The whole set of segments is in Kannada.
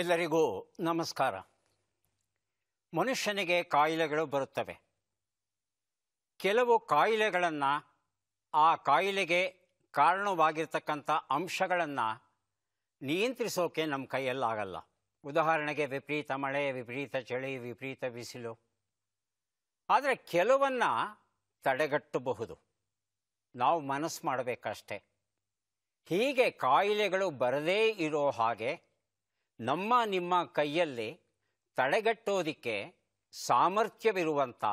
ಎಲ್ಲರಿಗೂ ನಮಸ್ಕಾರ ಮನುಷ್ಯನಿಗೆ ಕಾಯಿಲೆಗಳು ಬರುತ್ತವೆ ಕೆಲವು ಕಾಯಿಲೆಗಳನ್ನು ಆ ಕಾಯಿಲೆಗೆ ಕಾರಣವಾಗಿರ್ತಕ್ಕಂಥ ಅಂಶಗಳನ್ನು ನಿಯಂತ್ರಿಸೋಕೆ ನಮ್ಮ ಕೈಯಲ್ಲಾಗಲ್ಲ ಉದಾಹರಣೆಗೆ ವಿಪರೀತ ಮಳೆ ವಿಪರೀತ ಚಳಿ ವಿಪರೀತ ಬಿಸಿಲು ಆದರೆ ಕೆಲವನ್ನು ತಡೆಗಟ್ಟಬಹುದು ನಾವು ಮನಸ್ಸು ಮಾಡಬೇಕಷ್ಟೆ ಹೀಗೆ ಕಾಯಿಲೆಗಳು ಬರದೇ ಇರೋ ಹಾಗೆ ನಮ್ಮ ನಿಮ್ಮ ಕೈಯಲ್ಲಿ ತಡೆಗಟ್ಟೋದಿಕ್ಕೆ ಸಾಮರ್ಥ್ಯವಿರುವಂಥ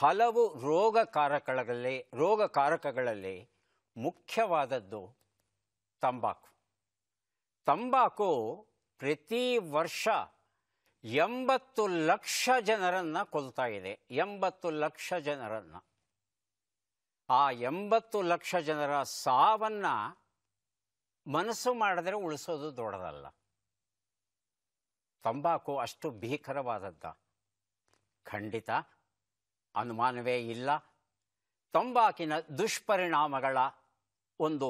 ಹಲವು ರೋಗಕಾರಕಗಳಲ್ಲಿ ರೋಗಕಾರಕಗಳಲ್ಲಿ ಮುಖ್ಯವಾದದ್ದು ತಂಬಾಕು ತಂಬಾಕು ಪ್ರತಿ ವರ್ಷ ಎಂಬತ್ತು ಲಕ್ಷ ಜನರನ್ನು ಕೊಲ್ತಾ ಇದೆ ಎಂಬತ್ತು ಲಕ್ಷ ಜನರನ್ನು ಆ ಎಂಬತ್ತು ಲಕ್ಷ ಜನರ ಸಾವನ್ನು ಮನಸ್ಸು ಮಾಡಿದ್ರೆ ಉಳಿಸೋದು ದೊಡ್ಡದಲ್ಲ ತಂಬಾಕು ಅಷ್ಟು ಭೀಕರವಾದದ್ದ ಖಂಡಿತ ಅನುಮಾನವೇ ಇಲ್ಲ ತಂಬಾಕಿನ ದುಷ್ಪರಿಣಾಮಗಳ ಒಂದು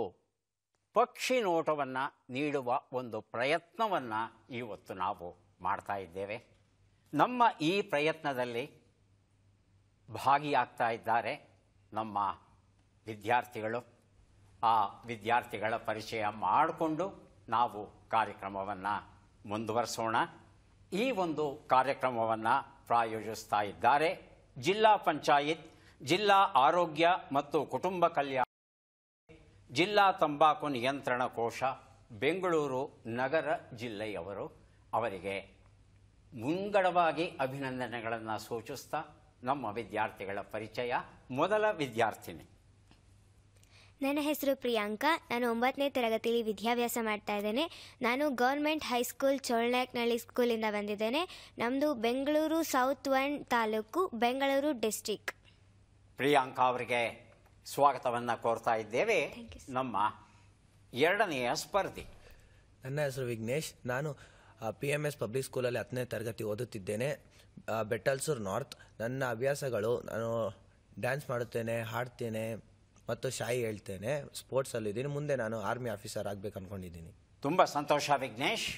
ಪಕ್ಷಿ ನೋಟವನ್ನು ನೀಡುವ ಒಂದು ಪ್ರಯತ್ನವನ್ನು ಇವತ್ತು ನಾವು ಮಾಡ್ತಾ ಇದ್ದೇವೆ ನಮ್ಮ ಈ ಪ್ರಯತ್ನದಲ್ಲಿ ಭಾಗಿಯಾಗ್ತಾ ಇದ್ದಾರೆ ನಮ್ಮ ವಿದ್ಯಾರ್ಥಿಗಳು ಆ ವಿದ್ಯಾರ್ಥಿಗಳ ಪರಿಚಯ ಮಾಡಿಕೊಂಡು ನಾವು ಕಾರ್ಯಕ್ರಮವನ್ನು ಮುಂದುವರಿಸೋಣ ಈ ಒಂದು ಕಾರ್ಯಕ್ರಮವನ್ನು ಪ್ರಾಯೋಜಿಸ್ತಾ ಇದ್ದಾರೆ ಜಿಲ್ಲಾ ಪಂಚಾಯತ್ ಜಿಲ್ಲಾ ಆರೋಗ್ಯ ಮತ್ತು ಕುಟುಂಬ ಕಲ್ಯಾಣ ಜಿಲ್ಲಾ ತಂಬಾಕು ನಿಯಂತ್ರಣ ಕೋಶ ಬೆಂಗಳೂರು ನಗರ ಜಿಲ್ಲೆಯವರು ಅವರಿಗೆ ಮುಂಗಡವಾಗಿ ಅಭಿನಂದನೆಗಳನ್ನು ಸೂಚಿಸ್ತಾ ನಮ್ಮ ವಿದ್ಯಾರ್ಥಿಗಳ ಪರಿಚಯ ಮೊದಲ ವಿದ್ಯಾರ್ಥಿನಿ ನನ್ನ ಹೆಸರು ಪ್ರಿಯಾಂಕಾ ನಾನು ಒಂಬತ್ತನೇ ತರಗತಿಯಲ್ಲಿ ವಿದ್ಯಾಭ್ಯಾಸ ಮಾಡ್ತಾ ಇದ್ದೇನೆ ನಾನು ಗೌರ್ಮೆಂಟ್ ಹೈಸ್ಕೂಲ್ ಚೋಳನಾಯಕ್ನಹಳ್ಳಿ ಸ್ಕೂಲಿಂದ ಬಂದಿದ್ದೇನೆ ನಮ್ಮದು Bengaluru south one taluk Bengaluru district Priyanka ಅವರಿಗೆ ಸ್ವಾಗತವನ್ನು ಕೋರ್ತಾ ಇದ್ದೇವೆ ನಮ್ಮ ಎರಡನೆಯ ಸ್ಪರ್ಧಿ ನನ್ನ ಹೆಸರು ವಿಘ್ನೇಶ್ ನಾನು ಪಿ ಎಮ್ ಎಸ್ ಪಬ್ಲಿಕ್ ಸ್ಕೂಲಲ್ಲಿ ಹತ್ತನೇ ತರಗತಿ ಓದುತ್ತಿದ್ದೇನೆ ಬೆಟ್ಟಲ್ಸೂರ್ ನಾರ್ತ್ ನನ್ನ ಅಭ್ಯಾಸಗಳು ನಾನು ಡ್ಯಾನ್ಸ್ ಮಾಡುತ್ತೇನೆ ಹಾಡ್ತೇನೆ ಮತ್ತು ಶಾಯಿ ಹೇಳ್ತೇನೆ ಸ್ಪೋರ್ಟ್ಸಲ್ಲಿ ಇದ್ದೀನಿ ಮುಂದೆ ನಾನು ಆರ್ಮಿ ಆಫೀಸರ್ ಆಗಬೇಕು ಅಂದ್ಕೊಂಡಿದ್ದೀನಿ ತುಂಬ ಸಂತೋಷ ವಿಘ್ನೇಶ್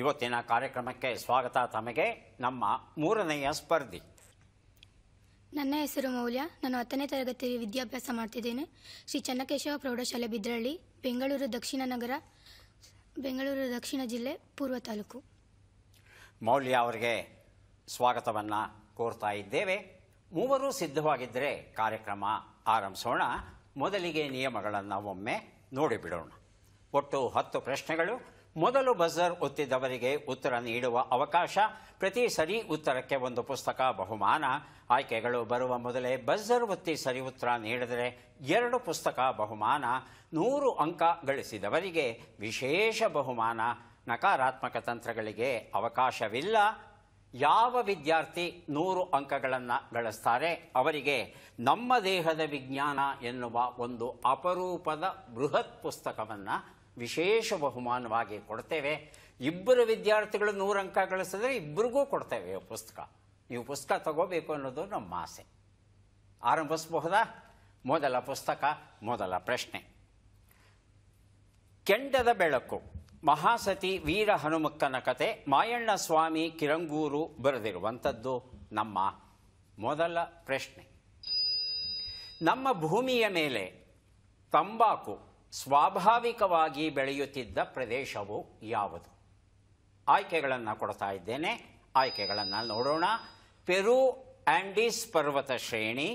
ಇವತ್ತಿನ ಕಾರ್ಯಕ್ರಮಕ್ಕೆ ಸ್ವಾಗತ ತಮಗೆ ನಮ್ಮ ಮೂರನೆಯ ಸ್ಪರ್ಧಿ ನನ್ನ ಹೆಸರು ಮೌಲ್ಯ ನಾನು ಹತ್ತನೇ ತರಗತಿಯಲ್ಲಿ ವಿದ್ಯಾಭ್ಯಾಸ ಮಾಡ್ತಿದ್ದೇನೆ ಶ್ರೀ ಚನ್ನಕೇಶವ ಪ್ರೌಢಶಾಲೆ ಬಿದ್ರಳ್ಳಿ ಬೆಂಗಳೂರು ದಕ್ಷಿಣ ನಗರ ಬೆಂಗಳೂರು ದಕ್ಷಿಣ ಜಿಲ್ಲೆ ಪೂರ್ವ ತಾಲೂಕು ಮೌಲ್ಯ ಅವರಿಗೆ ಸ್ವಾಗತವನ್ನು ಕೋರ್ತಾ ಇದ್ದೇವೆ ಮೂವರು ಸಿದ್ಧವಾಗಿದ್ದರೆ ಕಾರ್ಯಕ್ರಮ ಆರಂಭಿಸೋಣ ಮೊದಲಿಗೆ ನಿಯಮಗಳನ್ನು ಒಮ್ಮೆ ನೋಡಿಬಿಡೋಣ ಒಟ್ಟು ಹತ್ತು ಪ್ರಶ್ನೆಗಳು ಮೊದಲು ಬಜರ್ ಒತ್ತಿದವರಿಗೆ ಉತ್ತರ ನೀಡುವ ಅವಕಾಶ ಪ್ರತಿ ಸರಿ ಉತ್ತರಕ್ಕೆ ಒಂದು ಪುಸ್ತಕ ಬಹುಮಾನ ಆಯ್ಕೆಗಳು ಬರುವ ಮೊದಲೇ ಬಜರ್ ಒತ್ತಿ ಸರಿ ಉತ್ತರ ನೀಡಿದರೆ ಎರಡು ಪುಸ್ತಕ ಬಹುಮಾನ ನೂರು ಅಂಕ ಗಳಿಸಿದವರಿಗೆ ವಿಶೇಷ ಬಹುಮಾನ ನಕಾರಾತ್ಮಕ ತಂತ್ರಗಳಿಗೆ ಅವಕಾಶವಿಲ್ಲ ಯಾವ ವಿದ್ಯಾರ್ಥಿ ನೂರು ಅಂಕಗಳನ್ನು ಗಳಿಸ್ತಾರೆ ಅವರಿಗೆ ನಮ್ಮ ದೇಹದ ವಿಜ್ಞಾನ ಎನ್ನುವ ಒಂದು ಅಪರೂಪದ ಬೃಹತ್ ಪುಸ್ತಕವನ್ನು ವಿಶೇಷ ಬಹುಮಾನವಾಗಿ ಕೊಡ್ತೇವೆ ಇಬ್ಬರು ವಿದ್ಯಾರ್ಥಿಗಳು ನೂರು ಅಂಕ ಗಳಿಸಿದ್ರೆ ಇಬ್ಬರಿಗೂ ಕೊಡ್ತೇವೆ ಈ ಪುಸ್ತಕ ಈ ಪುಸ್ತಕ ತಗೋಬೇಕು ಅನ್ನೋದು ನಮ್ಮ ಆಸೆ ಆರಂಭಿಸಬಹುದಾ ಮೊದಲ ಪುಸ್ತಕ ಮೊದಲ ಪ್ರಶ್ನೆ ಕೆಂಡದ ಬೆಳಕು ಮಹಾಸತಿ ವೀರ ಹನುಮಕ್ಕನ ಕತೆ ಮಾಯಣ್ಣ ಸ್ವಾಮಿ ಕಿರಂಗೂರು ಬರೆದಿರುವಂಥದ್ದು ನಮ್ಮ ಮೊದಲ ಪ್ರಶ್ನೆ ನಮ್ಮ ಭೂಮಿಯ ಮೇಲೆ ತಂಬಾಕು ಸ್ವಾಭಾವಿಕವಾಗಿ ಬೆಳೆಯುತ್ತಿದ್ದ ಪ್ರದೇಶವು ಯಾವುದು ಆಯ್ಕೆಗಳನ್ನು ಕೊಡ್ತಾ ಇದ್ದೇನೆ ಆಯ್ಕೆಗಳನ್ನು ನೋಡೋಣ ಪೆರು ಆ್ಯಂಡೀಸ್ ಪರ್ವತ ಶ್ರೇಣಿ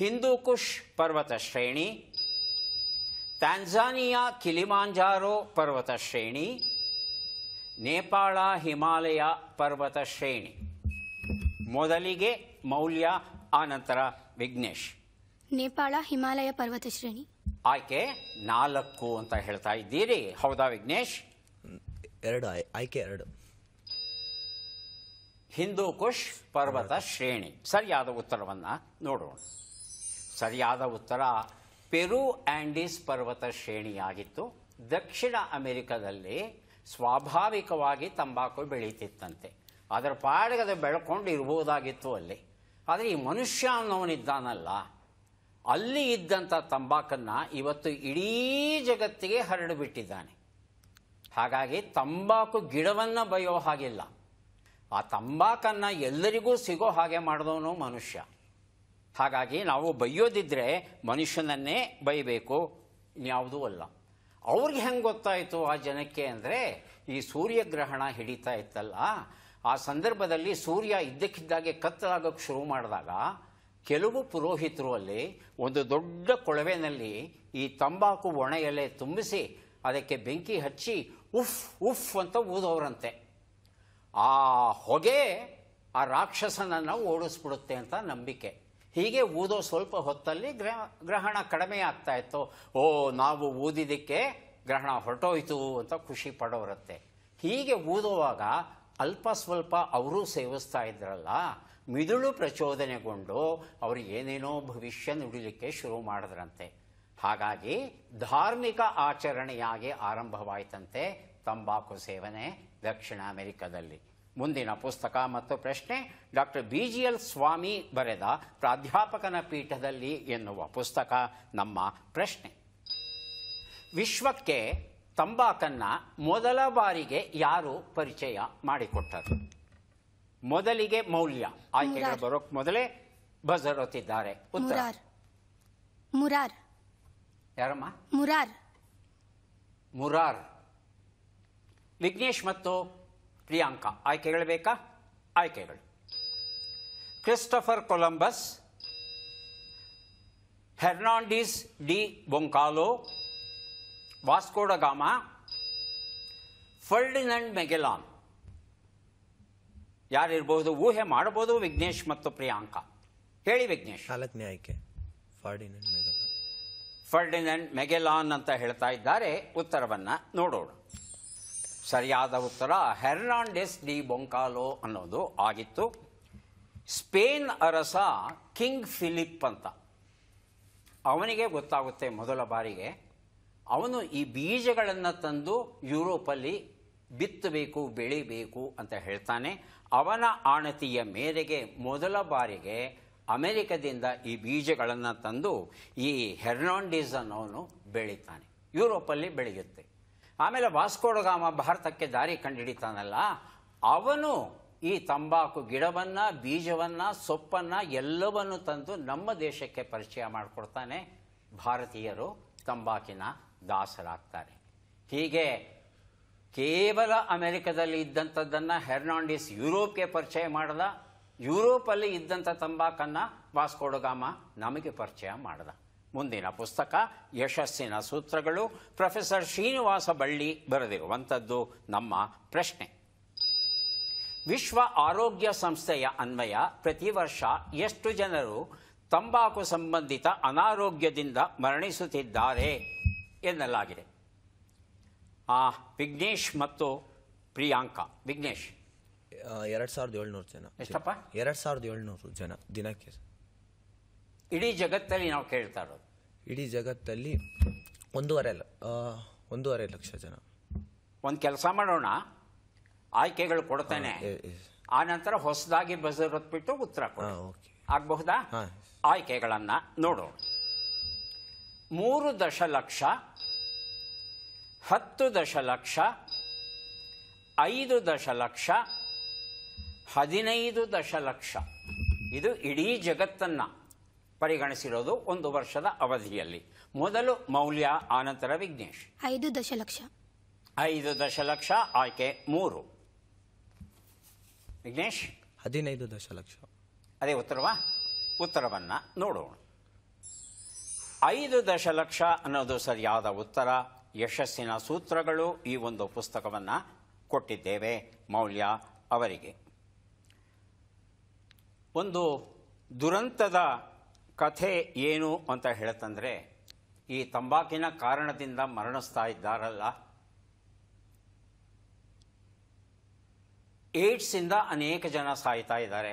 ಹಿಂದೂಕುಶ್ ಪರ್ವತ ಶ್ರೇಣಿ ತಾಂಜಾನಿಯಾ ಕಿಲಿಮಾಂಜಾರೋ ಪರ್ವತ ಶ್ರೇಣಿ ನೇಪಾಳ ಹಿಮಾಲಯ ಪರ್ವತ ಶ್ರೇಣಿ ಮೊದಲಿಗೆ ಮೌಲ್ಯ ಆನಂತರ ವಿಘ್ನೇಶ್ ನೇಪಾಳ ಹಿಮಾಲಯ ಪರ್ವತ ಶ್ರೇಣಿ ಆಯ್ಕೆ ನಾಲ್ಕು ಅಂತ ಹೇಳ್ತಾ ಇದ್ದೀರಿ ಹೌದಾ ವಿಘ್ನೇಶ್ ಎರಡು ಆಯ್ಕೆ ಎರಡು ಹಿಂದೂ ಕುಶ್ ಪರ್ವತ ಶ್ರೇಣಿ ಸರಿಯಾದ ಉತ್ತರವನ್ನು ನೋಡೋಣ ಸರಿಯಾದ ಉತ್ತರ ಪೆರು ಆ್ಯಂಡೀಸ್ ಪರ್ವತ ಶ್ರೇಣಿಯಾಗಿತ್ತು ದಕ್ಷಿಣ ಅಮೆರಿಕದಲ್ಲಿ ಸ್ವಾಭಾವಿಕವಾಗಿ ತಂಬಾಕು ಬೆಳೀತಿತ್ತಂತೆ ಅದರ ಪಾಡಗದ ಬೆಳ್ಕೊಂಡು ಇರ್ಬೋದಾಗಿತ್ತು ಅಲ್ಲಿ ಆದರೆ ಈ ಮನುಷ್ಯ ಅನ್ನೋನಿದ್ದಾನಲ್ಲ ಅಲ್ಲಿ ಇದ್ದಂಥ ತಂಬಾಕನ್ನು ಇವತ್ತು ಇಡೀ ಜಗತ್ತಿಗೆ ಹರಡಿಬಿಟ್ಟಿದ್ದಾನೆ ಹಾಗಾಗಿ ತಂಬಾಕು ಗಿಡವನ್ನು ಬಯೋ ಹಾಗಿಲ್ಲ ಆ ತಂಬಾಕನ್ನು ಎಲ್ಲರಿಗೂ ಸಿಗೋ ಹಾಗೆ ಮಾಡಿದವನು ಮನುಷ್ಯ ಹಾಗಾಗಿ ನಾವು ಬೈಯೋದಿದ್ದರೆ ಮನುಷ್ಯನನ್ನೇ ಬೈಬೇಕು ಇನ್ಯಾವುದೂ ಅಲ್ಲ ಅವ್ರಿಗೆ ಹೆಂಗೆ ಗೊತ್ತಾಯಿತು ಆ ಜನಕ್ಕೆ ಅಂದರೆ ಈ ಸೂರ್ಯಗ್ರಹಣ ಹಿಡಿತಾ ಇತ್ತಲ್ಲ ಆ ಸಂದರ್ಭದಲ್ಲಿ ಸೂರ್ಯ ಇದ್ದಕ್ಕಿದ್ದಾಗೆ ಕತ್ತಲಾಗೋಕ್ಕೆ ಶುರು ಮಾಡಿದಾಗ ಕೆಲವು ಪುರೋಹಿತರು ಅಲ್ಲಿ ಒಂದು ದೊಡ್ಡ ಕೊಳವೆನಲ್ಲಿ ಈ ತಂಬಾಕು ಒಣ ಎಲೆ ತುಂಬಿಸಿ ಅದಕ್ಕೆ ಬೆಂಕಿ ಹಚ್ಚಿ ಉಫ್ ಉಫ್ ಅಂತ ಊದೋರಂತೆ ಆ ಹೊಗೆ ಆ ರಾಕ್ಷಸನನ್ನು ಓಡಿಸ್ಬಿಡುತ್ತೆ ಅಂತ ನಂಬಿಕೆ ಹೀಗೆ ಊದೋ ಸ್ವಲ್ಪ ಹೊತ್ತಲ್ಲಿ ಗ್ರಹ ಗ್ರಹಣ ಕಡಿಮೆ ಆಗ್ತಾ ಇತ್ತು ಓ ನಾವು ಊದಿದ್ದಕ್ಕೆ ಗ್ರಹಣ ಹೊರಟೋಯ್ತು ಅಂತ ಖುಷಿ ಪಡೋರುತ್ತೆ ಹೀಗೆ ಊದುವಾಗ ಅಲ್ಪ ಸ್ವಲ್ಪ ಅವರೂ ಸೇವಿಸ್ತಾ ಇದ್ರಲ್ಲ ಮಿದುಳು ಪ್ರಚೋದನೆಗೊಂಡು ಅವರು ಏನೇನೋ ಭವಿಷ್ಯ ನುಡಿಲಿಕ್ಕೆ ಶುರು ಮಾಡಿದ್ರಂತೆ ಹಾಗಾಗಿ ಧಾರ್ಮಿಕ ಆಚರಣೆಯಾಗಿ ಆರಂಭವಾಯಿತಂತೆ ತಂಬಾಕು ಸೇವನೆ ದಕ್ಷಿಣ ಅಮೆರಿಕದಲ್ಲಿ ಮುಂದಿನ ಪುಸ್ತಕ ಮತ್ತು ಪ್ರಶ್ನೆ doctor B G L Swamy ಬರೆದ ಪ್ರಾಧ್ಯಾಪಕನ ಪೀಠದಲ್ಲಿ ಎನ್ನುವ ಪುಸ್ತಕ ನಮ್ಮ ಪ್ರಶ್ನೆ ವಿಶ್ವಕ್ಕೆ ತಂಬಾಕನ್ನ ಮೊದಲ ಬಾರಿಗೆ ಯಾರು ಪರಿಚಯ ಮಾಡಿಕೊಟ್ಟರು ಮೊದಲಿಗೆ ಮೌಲ್ಯ ಆಯ್ಕೆ ಬರೋಕ್ ಮೊದಲೇ ಬಜರೊತ್ತಿದ್ದಾರೆ ಉತ್ತರ ಮುರಾರ್ ಯಾರಮ್ಮ ಮುರಾರ್ ಮುರಾರ್ ವಿಘ್ನೇಶ್ ಮತ್ತು ಪ್ರಿಯಾಂಕಾ ಆಯ್ಕೆಗಳು ಬೇಕಾ ಆಯ್ಕೆಗಳು ಕ್ರಿಸ್ಟಫರ್ ಕೊಲಂಬಸ್ ಹೆರ್ನಾಂಡಿಸ್ ಡಿ ಬೊಂಕಾಲೋ ವಾಸ್ಕೋಡಗಾಮ ಫರ್ಡಿನಂಡ್ ಮೆಗೆಲಾನ್ ಯಾರಿರ್ಬೋದು ಊಹೆ ಮಾಡಬಹುದು ವಿಘ್ನೇಶ್ ಮತ್ತು ಪ್ರಿಯಾಂಕಾ ಹೇಳಿ ವಿಘ್ನೇಶ್ ನಾಲ್ಕನೇ ಆಯ್ಕೆ ಫರ್ಡಿನಂಡ್ ಮೆಗೆಲಾನ್ ಫರ್ಡಿನಂಡ್ ಮೆಗೆಲಾನ್ ಅಂತ ಹೇಳ್ತಾ ಇದ್ದಾರೆ ಉತ್ತರವನ್ನು ನೋಡೋಣ ಸರಿಯಾದ ಉತ್ತರ ಹೆರ್ನಾಂಡೆಸ್ ಡಿ ಬೊಂಕಾಲೋ ಅನ್ನೋದು ಆಗಿತ್ತು ಸ್ಪೇನ್ ಅರಸ ಕಿಂಗ್ ಫಿಲಿಪ್ ಅಂತ ಅವನಿಗೆ ಗೊತ್ತಾಗುತ್ತೆ ಮೊದಲ ಬಾರಿಗೆ ಅವನು ಈ ಬೀಜಗಳನ್ನು ತಂದು ಯುರೋಪಲ್ಲಿ ಬಿತ್ತಬೇಕು ಬೆಳಿಬೇಕು ಅಂತ ಹೇಳ್ತಾನೆ ಅವನ ಆಣತಿಯ ಮೇರೆಗೆ ಮೊದಲ ಬಾರಿಗೆ ಅಮೆರಿಕದಿಂದ ಈ ಬೀಜಗಳನ್ನು ತಂದು ಈ ಹೆರ್ನಾಂಡೀಸ್ ಅನ್ನೋನು ಬೆಳೀತಾನೆ ಯುರೋಪಲ್ಲಿ ಬೆಳೆಯುತ್ತೆ ಆಮೇಲೆ ವಾಸ್ಕೋಡಗಾಮ ಭಾರತಕ್ಕೆ ದಾರಿ ಕಂಡಿಡಿತಾನಲ್ಲ ಅವನು ಈ ತಂಬಾಕು ಗಿಡವನ್ನು ಬೀಜವನ್ನು ಸೊಪ್ಪನ್ನು ಎಲ್ಲವನ್ನು ತಂದು ನಮ್ಮ ದೇಶಕ್ಕೆ ಪರಿಚಯ ಮಾಡಿಕೊಡ್ತಾನೆ ಭಾರತೀಯರು ತಂಬಾಕಿನ ದಾಸರಾಗ್ತಾರೆ ಹೀಗೆ ಕೇವಲ ಅಮೆರಿಕದಲ್ಲಿ ಇದ್ದಂಥದ್ದನ್ನು ಹೆರ್ನಾಂಡಿಸ್ ಯುರೋಪ್ಗೆ ಪರಿಚಯ ಮಾಡ್ದ ಯುರೋಪಲ್ಲಿ ಇದ್ದಂಥ ತಂಬಾಕನ್ನು ವಾಸ್ಕೋಡಗಾಮ ನಮಗೆ ಪರಿಚಯ ಮಾಡ್ದ ಮುಂದಿನ ಪುಸ್ತಕ ಯಶಸ್ಸಿನ ಸೂತ್ರಗಳು ಪ್ರೊಫೆಸರ್ ಶ್ರೀನಿವಾಸ ಬಳ್ಳಿ ಬರೆದಿರುವಂಥದ್ದು ನಮ್ಮ ಪ್ರಶ್ನೆ ವಿಶ್ವ ಆರೋಗ್ಯ ಸಂಸ್ಥೆಯ ಅನ್ವಯ ಪ್ರತಿ ವರ್ಷ ಎಷ್ಟು ಜನರು ತಂಬಾಕು ಸಂಬಂಧಿತ ಅನಾರೋಗ್ಯದಿಂದ ಮರಣಿಸುತ್ತಿದ್ದಾರೆ ಎನ್ನಲಾಗಿದೆ ಆ ವಿಘ್ನೇಶ್ ಮತ್ತು ಪ್ರಿಯಾಂಕಾ ವಿಘ್ನೇಶ್ ಎರಡು ಸಾವಿರದ ಏಳ್ನೂರು ಜನ ಎಷ್ಟಪ್ಪ ಎರಡು ಸಾವಿರದ ಏಳ್ನೂರು ಜನ ದಿನಕ್ಕೆ ಇಡೀ ಜಗತ್ತಲ್ಲಿ ನಾವು ಕೇಳ್ತಾ ಇರೋದು ಇಡೀ ಜಗತ್ತಲ್ಲಿ ಒಂದೂವರೆ ಒಂದೂವರೆ ಲಕ್ಷ ಜನ ಒಂದು ಕೆಲಸ ಮಾಡೋಣ ಆಯ್ಕೆಗಳು ಕೊಡ್ತೇನೆ ಆ ನಂತರ ಹೊಸದಾಗಿ ಬಿಟ್ಟು ಉತ್ತರ ಆಗಬಹುದಾ ಆಯ್ಕೆಗಳನ್ನು ನೋಡೋಣ ಮೂರು ದಶಲಕ್ಷ ಹತ್ತು ದಶಲಕ್ಷ ಐದು ದಶಲಕ್ಷ ಹದಿನೈದು ದಶಲಕ್ಷ ಇದು ಇಡೀ ಜಗತ್ತನ್ನು ಪರಿಗಣಿಸಿರೋದು ಒಂದು ವರ್ಷದ ಅವಧಿಯಲ್ಲಿ ಮೊದಲು ಮೌಲ್ಯ ಆನಂತರ ವಿಘ್ನೇಶ್ ಐದು ದಶಲಕ್ಷ ಐದು ದಶಲಕ್ಷ ಆಯ್ಕೆ ಮೂರು ವಿಘ್ನೇಶ್ ಹದಿನೈದು ದಶಲಕ್ಷ ಅದೇ ಉತ್ತರವಾ ಉತ್ತರವನ್ನು ನೋಡೋಣ ಐದು ದಶಲಕ್ಷ ಅನ್ನೋದು ಸರಿಯಾದ ಉತ್ತರ ಯಶಸ್ಸಿನ ಸೂತ್ರಗಳು ಈ ಒಂದು ಪುಸ್ತಕವನ್ನು ಕೊಟ್ಟಿದ್ದೇವೆ ಮೌಲ್ಯ ಅವರಿಗೆ ಒಂದು ದುರಂತದ ಕಥೆ ಏನು ಅಂತ ಹೇಳತಂದ್ರೆ ಈ ತಂಬಾಕಿನ ಕಾರಣದಿಂದ ಮರಣಿಸ್ತಾ ಇದ್ದಾರಲ್ಲ ಏಡ್ಸಿಂದ ಅನೇಕ ಜನ ಸಾಯ್ತಾ ಇದ್ದಾರೆ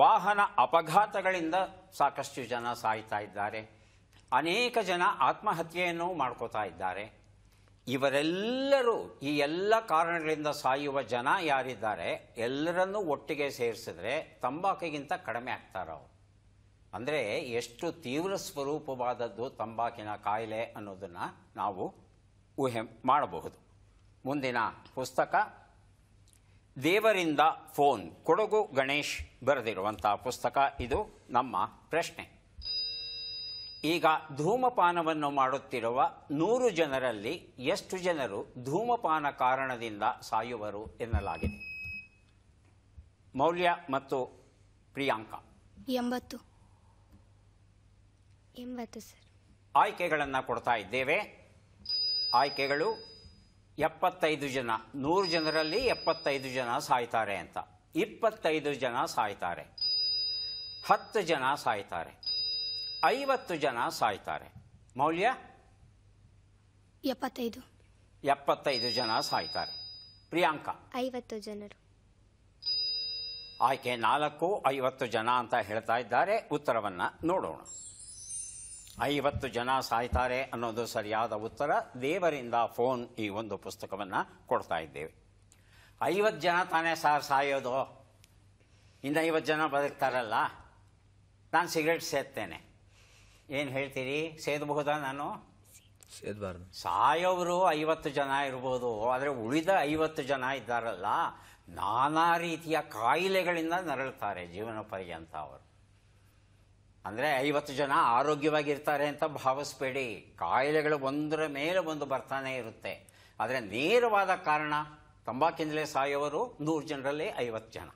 ವಾಹನ ಅಪಘಾತಗಳಿಂದ ಸಾಕಷ್ಟು ಜನ ಸಾಯ್ತಾ ಇದ್ದಾರೆ ಅನೇಕ ಜನ ಆತ್ಮಹತ್ಯೆಯನ್ನು ಮಾಡ್ಕೋತಾ ಇದ್ದಾರೆ ಇವರೆಲ್ಲರೂ ಈ ಎಲ್ಲ ಕಾರಣಗಳಿಂದ ಸಾಯುವ ಜನ ಯಾರಿದ್ದಾರೆ ಎಲ್ಲರನ್ನೂ ಒಟ್ಟಿಗೆ ಸೇರಿಸಿದ್ರೆ ತಂಬಾಕಿಗಿಂತ ಕಡಿಮೆ ಆಗ್ತಾರೆ ಅಂದರೆ ಎಷ್ಟು ತೀವ್ರ ಸ್ವರೂಪವಾದದ್ದು ತಂಬಾಕಿನ ಕಾಯಿಲೆ ಅನ್ನೋದನ್ನು ನಾವು ಊಹೆ ಮಾಡಬಹುದು ಮುಂದಿನ ಪುಸ್ತಕ ದೇವರಿಂದ ಫೋನ್ ಕೊಡಗು ಗಣೇಶ್ ಬರೆದಿರುವಂಥ ಪುಸ್ತಕ ಇದು ನಮ್ಮ ಪ್ರಶ್ನೆ ಈಗ ಧೂಮಪಾನವನ್ನು ಮಾಡುತ್ತಿರುವ ನೂರು ಜನರಲ್ಲಿ ಎಷ್ಟು ಜನರು ಧೂಮಪಾನ ಕಾರಣದಿಂದ ಸಾಯುವರು ಎನ್ನಲಾಗಿದೆ ಮೌಲ್ಯ ಮತ್ತು ಪ್ರಿಯಾಂಕ ಎಂಬತ್ತು ಎಂಬತ್ತು ಸರ್ ಆಯ್ಕೆಗಳನ್ನು ಕೊಡ್ತಾ ಇದ್ದೇವೆ ಆಯ್ಕೆಗಳು ಎಪ್ಪತ್ತೈದು ಜನ ನೂರು ಜನರಲ್ಲಿ ಎಪ್ಪತ್ತೈದು ಜನ ಸಾಯ್ತಾರೆ ಅಂತ ಇಪ್ಪತ್ತೈದು ಜನ ಸಾಯ್ತಾರೆ ಹತ್ತು ಜನ ಸಾಯ್ತಾರೆ ಐವತ್ತು ಜನ ಸಾಯ್ತಾರೆ ಮೌಲ್ಯ ಎಪ್ಪತ್ತೈದು ಎಪ್ಪತ್ತೈದು ಜನ ಸಾಯ್ತಾರೆ ಪ್ರಿಯಾಂಕಾ ಐವತ್ತು ಜನರು ಆಯ್ಕೆ ನಾಲ್ಕು ಐವತ್ತು ಜನ ಅಂತ ಹೇಳ್ತಾ ಇದ್ದಾರೆ ಉತ್ತರವನ್ನು ನೋಡೋಣ ಐವತ್ತು ಜನ ಸಾಯ್ತಾರೆ ಅನ್ನೋದು ಸರಿಯಾದ ಉತ್ತರ ದೇವರಿಂದ ಫೋನ್ ಈ ಒಂದು ಪುಸ್ತಕವನ್ನು ಕೊಡ್ತಾ ಇದ್ದೇವೆ ಐವತ್ತು ಜನ ತಾನೇ ಸಾರ್ ಸಾಯೋದು ಇನ್ನು ಐವತ್ತು ಜನ ಬದುಕ್ತಾರಲ್ಲ ನಾನು ಸಿಗರೇಟ್ ಸೇದ್ತೇನೆ ಏನು ಹೇಳ್ತೀರಿ ಸೇದಬಹುದಾ ನಾನು ಸೇದಬಾರ್ದು ಸಾಯೋವರು ಐವತ್ತು ಜನ ಇರ್ಬೋದು ಆದರೆ ಉಳಿದ ಐವತ್ತು ಜನ ಇದ್ದಾರಲ್ಲ ನಾನಾ ರೀತಿಯ ಕಾಯಿಲೆಗಳಿಂದ ನರಳುತ್ತಾರೆ ಜೀವನ ಪರ್ಯಂತ ಅವರು ಅಂದರೆ ಐವತ್ತು ಜನ ಆರೋಗ್ಯವಾಗಿರ್ತಾರೆ ಅಂತ ಭಾವಿಸ್ಬೇಡಿ ಕಾಯಿಲೆಗಳು ಒಂದರ ಮೇಲೆ ಒಂದು ಬರ್ತಾನೆ ಇರುತ್ತೆ ಆದರೆ ನೇರವಾದ ಕಾರಣ ತಂಬಾಕಿಂದಲೇ ಸಾಯೋವರು ನೂರು ಜನರಲ್ಲಿ ಐವತ್ತು ಜನ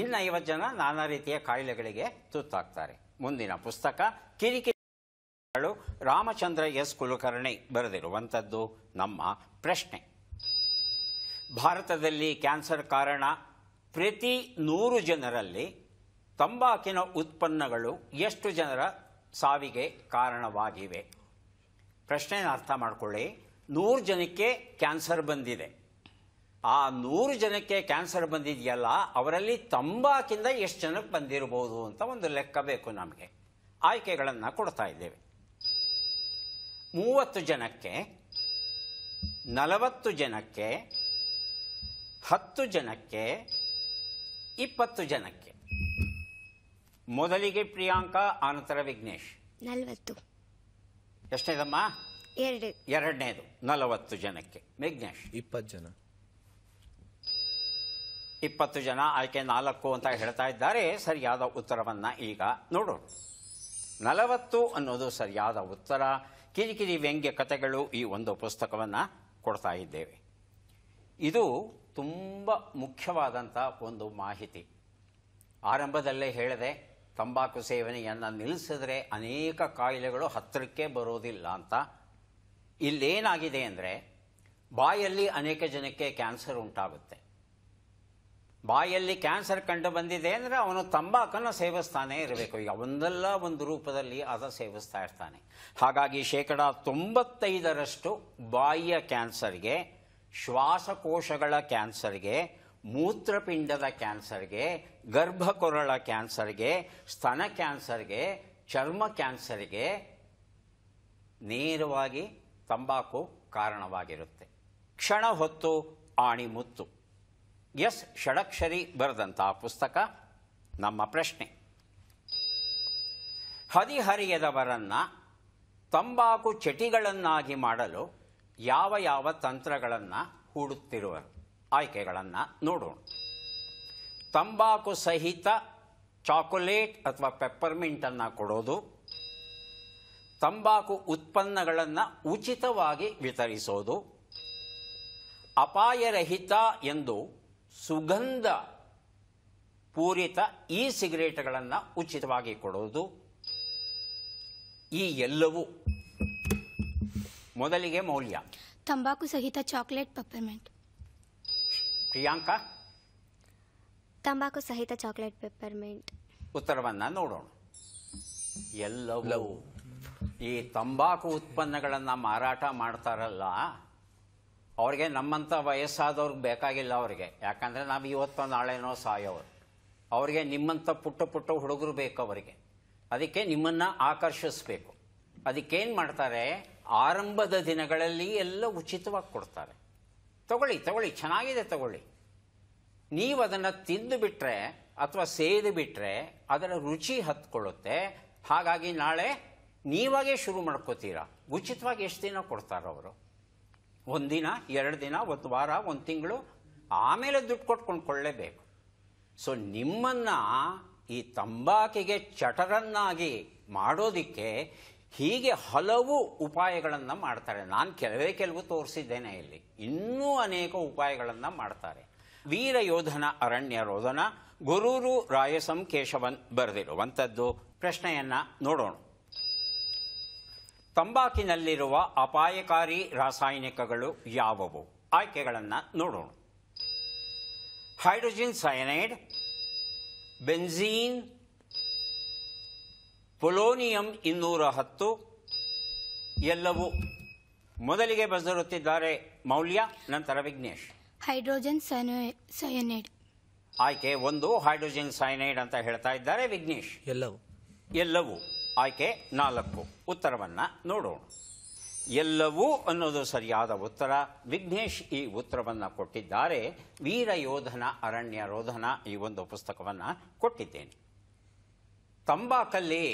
ಇನ್ನು ಐವತ್ತು ಜನ ನಾನಾ ರೀತಿಯ ಕಾಯಿಲೆಗಳಿಗೆ ತುತ್ತಾಗ್ತಾರೆ ಮುಂದಿನ ಪುಸ್ತಕ ಕಿರಿಕಿರಿಗಳು ರಾಮಚಂದ್ರ ಎಸ್ ಕುಲಕರ್ಣಿ ಬರೆದಿರುವಂಥದ್ದು ನಮ್ಮ ಪ್ರಶ್ನೆ ಭಾರತದಲ್ಲಿ ಕ್ಯಾನ್ಸರ್ ಕಾರಣ ಪ್ರತಿ ನೂರು ಜನರಲ್ಲಿ ತಂಬಾಕಿನ ಉತ್ಪನ್ನಗಳು ಎಷ್ಟು ಜನರ ಸಾವಿಗೆ ಕಾರಣವಾಗಿವೆ ಪ್ರಶ್ನೆಯನ್ನು ಅರ್ಥ ಮಾಡಿಕೊಳ್ಳಿ ನೂರು ಜನಕ್ಕೆ ಕ್ಯಾನ್ಸರ್ ಬಂದಿದೆ ಆ ನೂರು ಜನಕ್ಕೆ ಕ್ಯಾನ್ಸರ್ ಬಂದಿದೆಯಲ್ಲ ಅವರಲ್ಲಿ ತಂಬಾಕಿಂದ ಎಷ್ಟು ಜನಕ್ಕೆ ಬಂದಿರಬಹುದು ಅಂತ ಒಂದು ಲೆಕ್ಕ ಬೇಕು ನಮಗೆ ಆಯ್ಕೆಗಳನ್ನು ಕೊಡ್ತಾ ಇದ್ದೇವೆ ಮೂವತ್ತು ಜನಕ್ಕೆ ನಲವತ್ತು ಜನಕ್ಕೆ ಹತ್ತು ಜನಕ್ಕೆ ಇಪ್ಪತ್ತು ಜನಕ್ಕೆ ಮೊದಲಿಗೆ ಪ್ರಿಯಾಂಕಾ ಆನಂತರ ವಿಘ್ನೇಶ್ ನಲವತ್ತು ಎಷ್ಟೇದಮ್ಮ ಎರಡು ಎರಡನೇದು ನಲವತ್ತು ಜನಕ್ಕೆ ವಿಘ್ನೇಶ್ ಇಪ್ಪತ್ತು ಜನ ಇಪ್ಪತ್ತು ಜನ ಆಯ್ಕೆ ನಾಲ್ಕು ಅಂತ ಹೇಳ್ತಾ ಇದ್ದಾರೆ ಸರಿಯಾದ ಉತ್ತರವನ್ನು ಈಗ ನೋಡೋಣ ನಲವತ್ತು ಅನ್ನೋದು ಸರಿಯಾದ ಉತ್ತರ ಕಿರಿಕಿರಿ ವ್ಯಂಗ್ಯ ಕಥೆಗಳು ಈ ಒಂದು ಪುಸ್ತಕವನ್ನು ಕೊಡ್ತಾ ಇದ್ದೇವೆ ಇದು ತುಂಬ ಮುಖ್ಯವಾದಂಥ ಒಂದು ಮಾಹಿತಿ ಆರಂಭದಲ್ಲೇ ಹೇಳಿದೆ ತಂಬಾಕು ಸೇವನೆಯನ್ನು ನಿಲ್ಲಿಸಿದ್ರೆ ಅನೇಕ ಕಾಯಿಲೆಗಳು ಹತ್ತಿರಕ್ಕೆ ಬರೋದಿಲ್ಲ ಅಂತ ಇಲ್ಲೇನಾಗಿದೆ ಅಂದರೆ ಬಾಯಲ್ಲಿ ಅನೇಕ ಜನಕ್ಕೆ ಕ್ಯಾನ್ಸರ್ ಉಂಟಾಗುತ್ತೆ ಬಾಯಲ್ಲಿ ಕ್ಯಾನ್ಸರ್ ಕಂಡು ಬಂದಿದೆ ಅಂದರೆ ಅವನು ತಂಬಾಕನ್ನು ಸೇವಿಸ್ತಾನೆ ಇರಬೇಕು ಈಗ ಒಂದಲ್ಲ ಒಂದು ರೂಪದಲ್ಲಿ ಅದ ಸೇವಿಸ್ತಾ ಇರ್ತಾನೆ ಹಾಗಾಗಿ ಶೇಕಡ ತೊಂಬತ್ತೈದರಷ್ಟು ಬಾಯಿಯ ಕ್ಯಾನ್ಸರ್ಗೆ ಶ್ವಾಸಕೋಶಗಳ ಕ್ಯಾನ್ಸರ್ಗೆ ಮೂತ್ರಪಿಂಡದ ಕ್ಯಾನ್ಸರ್ಗೆ ಗರ್ಭಕೊರಳ ಕ್ಯಾನ್ಸರ್ಗೆ ಸ್ತನ ಕ್ಯಾನ್ಸರ್ಗೆ ಚರ್ಮ ಕ್ಯಾನ್ಸರ್ಗೆ ನೇರವಾಗಿ ತಂಬಾಕು ಕಾರಣವಾಗಿರುತ್ತೆ ಕ್ಷಣ ಹೊತ್ತು ಆಣಿಮುತ್ತು ಎಸ್ ಷಡಕ್ಷರಿ ಬರೆದಂತಹ ಪುಸ್ತಕ ನಮ್ಮ ಪ್ರಶ್ನೆ ಹದಿಹರಿಯದವರನ್ನು ತಂಬಾಕು ಚಟಿಗಳನ್ನಾಗಿ ಮಾಡಲು ಯಾವ ಯಾವ ತಂತ್ರಗಳನ್ನು ಹೂಡುತ್ತಿರುವರು ಆಯ್ಕೆಗಳನ್ನು ನೋಡೋಣ ತಂಬಾಕು ಸಹಿತ ಚಾಕೊಲೇಟ್ ಅಥವಾ ಪೆಪ್ಪರ್ಮಿಂಟನ್ನು ಕೊಡೋದು ತಂಬಾಕು ಉತ್ಪನ್ನಗಳನ್ನು ಉಚಿತವಾಗಿ ವಿತರಿಸೋದು ಅಪಾಯರಹಿತ ಎಂದು ಸುಗಂಧ ಪೂರಿತ ಈ ಸಿಗರೇಟ್ಗಳನ್ನು ಉಚಿತವಾಗಿ ಕೊಡೋದು ಈ ಎಲ್ಲವೂ ಮೊದಲಿಗೆ ಮೌಲ್ಯ ತಂಬಾಕು ಸಹಿತ ಚಾಕ್ಲೇಟ್ ಪೆಪ್ಪರ್ಮೆಂಟ್ ಪ್ರಿಯಾಂಕಾ ತಂಬಾಕು ಸಹಿತ ಚಾಕ್ಲೇಟ್ ಮೇಂಟ್ ಉತ್ತರವನ್ನ ನೋಡೋಣ ಎಲ್ಲವೂ ಈ ತಂಬಾಕು ಉತ್ಪನ್ನಗಳನ್ನು ಮಾರಾಟ ಮಾಡ್ತಾರಲ್ಲ ಅವ್ರಿಗೆ ನಮ್ಮಂಥ ವಯಸ್ಸಾದವ್ರಿಗೆ ಬೇಕಾಗಿಲ್ಲ ಅವ್ರಿಗೆ ಯಾಕಂದರೆ ನಾವು ಇವತ್ತು ನಾಳೆನೋ ಸಾಯೋರು ಅವ್ರಿಗೆ ನಿಮ್ಮಂಥ ಪುಟ್ಟ ಪುಟ್ಟ ಹುಡುಗರು ಬೇಕು ಅವರಿಗೆ ಅದಕ್ಕೆ ನಿಮ್ಮನ್ನು ಆಕರ್ಷಿಸಬೇಕು ಅದಕ್ಕೇನು ಮಾಡ್ತಾರೆ ಆರಂಭದ ದಿನಗಳಲ್ಲಿ ಎಲ್ಲ ಉಚಿತವಾಗಿ ಕೊಡ್ತಾರೆ ತಗೊಳ್ಳಿ ತಗೊಳ್ಳಿ ಚೆನ್ನಾಗಿದೆ ತಗೊಳ್ಳಿ ನೀವು ಅದನ್ನು ತಿಂದು ಬಿಟ್ಟರೆ ಅಥವಾ ಸೇದು ಬಿಟ್ಟರೆ ಅದರ ರುಚಿ ಹತ್ಕೊಳ್ಳುತ್ತೆ ಹಾಗಾಗಿ ನಾಳೆ ನೀವಾಗೇ ಶುರು ಮಾಡ್ಕೊತೀರಾ ಉಚಿತವಾಗಿ ಎಷ್ಟು ದಿನ ಅವರು ಒಂದಿನ ಎರಡು ದಿನ ಒಂದು ವಾರ ಒಂದು ತಿಂಗಳು ಆಮೇಲೆ ದುಡ್ಡು ಕೊಟ್ಕೊಂಡ್ಕೊಳ್ಳೇಬೇಕು ಸೊ ನಿಮ್ಮನ್ನು ಈ ತಂಬಾಕಿಗೆ ಚಟರನ್ನಾಗಿ ಮಾಡೋದಕ್ಕೆ ಹೀಗೆ ಹಲವು ಉಪಾಯಗಳನ್ನು ಮಾಡ್ತಾರೆ ನಾನು ಕೆಲವೇ ಕೆಲವು ತೋರಿಸಿದ್ದೇನೆ ಇಲ್ಲಿ ಇನ್ನೂ ಅನೇಕ ಉಪಾಯಗಳನ್ನು ಮಾಡ್ತಾರೆ ವೀರ ಯೋಧನ ಅರಣ್ಯ ರೋಧನ ಗುರೂರು ರಾಯಸಂ ಕೇಶವನ್ ಬರೆದಿರುವಂಥದ್ದು ಪ್ರಶ್ನೆಯನ್ನು ನೋಡೋಣ ತಂಬಾಕಿನಲ್ಲಿರುವ ಅಪಾಯಕಾರಿ ರಾಸಾಯನಿಕಗಳು ಯಾವುವು ಆಯ್ಕೆಗಳನ್ನು ನೋಡೋಣ ಹೈಡ್ರೋಜನ್ ಸಯನೈಡ್ ಬೆನ್ಝೀನ್ ಪೊಲೋನಿಯಂ ಇನ್ನೂರ ಹತ್ತು ಎಲ್ಲವೂ ಮೊದಲಿಗೆ ಬಸರುತ್ತಿದ್ದಾರೆ ಮೌಲ್ಯ ನಂತರ ವಿಘ್ನೇಶ್ ಹೈಡ್ರೋಜನ್ ಸಯನೈಡ್ ಆಯ್ಕೆ ಒಂದು ಹೈಡ್ರೋಜನ್ ಸೈನೈಡ್ ಅಂತ ಹೇಳ್ತಾ ಇದ್ದಾರೆ ವಿಘ್ನೇಶ್ ಎಲ್ಲವೂ ಎಲ್ಲವೂ ಆಯ್ಕೆ ನಾಲ್ಕು ಉತ್ತರವನ್ನು ನೋಡೋಣ ಎಲ್ಲವೂ ಅನ್ನೋದು ಸರಿಯಾದ ಉತ್ತರ ವಿಘ್ನೇಶ್ ಈ ಉತ್ತರವನ್ನು ಕೊಟ್ಟಿದ್ದಾರೆ ವೀರ ಯೋಧನ ಅರಣ್ಯ ರೋಧನ ಈ ಒಂದು ಪುಸ್ತಕವನ್ನು ಕೊಟ್ಟಿದ್ದೇನೆ ತಂಬಾಕಲ್ಲಿ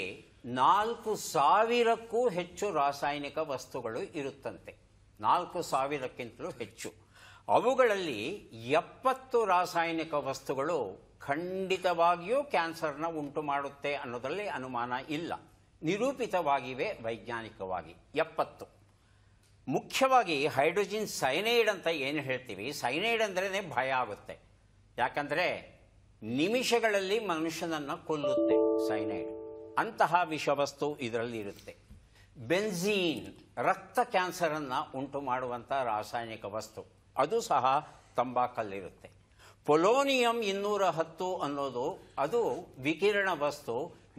ನಾಲ್ಕು ಸಾವಿರಕ್ಕೂ ಹೆಚ್ಚು ರಾಸಾಯನಿಕ ವಸ್ತುಗಳು ಇರುತ್ತಂತೆ ನಾಲ್ಕು ಸಾವಿರಕ್ಕಿಂತಲೂ ಹೆಚ್ಚು ಅವುಗಳಲ್ಲಿ ಎಪ್ಪತ್ತು ರಾಸಾಯನಿಕ ವಸ್ತುಗಳು ಖಂಡಿತವಾಗಿಯೂ ಕ್ಯಾನ್ಸರ್ನ ಉಂಟು ಮಾಡುತ್ತೆ ಅನ್ನೋದರಲ್ಲಿ ಅನುಮಾನ ಇಲ್ಲ ನಿರೂಪಿತವಾಗಿವೆ ವೈಜ್ಞಾನಿಕವಾಗಿ ಎಪ್ಪತ್ತು ಮುಖ್ಯವಾಗಿ ಹೈಡ್ರೋಜಿನ್ ಸೈನೈಡ್ ಅಂತ ಏನು ಹೇಳ್ತೀವಿ ಸೈನೈಡ್ ಅಂದ್ರೇ ಭಯ ಆಗುತ್ತೆ ಯಾಕಂದರೆ ನಿಮಿಷಗಳಲ್ಲಿ ಮನುಷ್ಯನನ್ನು ಕೊಲ್ಲುತ್ತೆ ಸೈನೈಡ್ ಅಂತಹ ವಿಷವಸ್ತು ಇದರಲ್ಲಿ ಇರುತ್ತೆ ಬೆನ್ಝೀನ್ ರಕ್ತ ಕ್ಯಾನ್ಸರನ್ನು ಉಂಟು ಮಾಡುವಂಥ ರಾಸಾಯನಿಕ ವಸ್ತು ಅದು ಸಹ ತಂಬಾಕಲ್ಲಿರುತ್ತೆ ಪೊಲೋನಿಯಂ ಇನ್ನೂರ ಹತ್ತು ಅನ್ನೋದು ಅದು ವಿಕಿರಣ ವಸ್ತು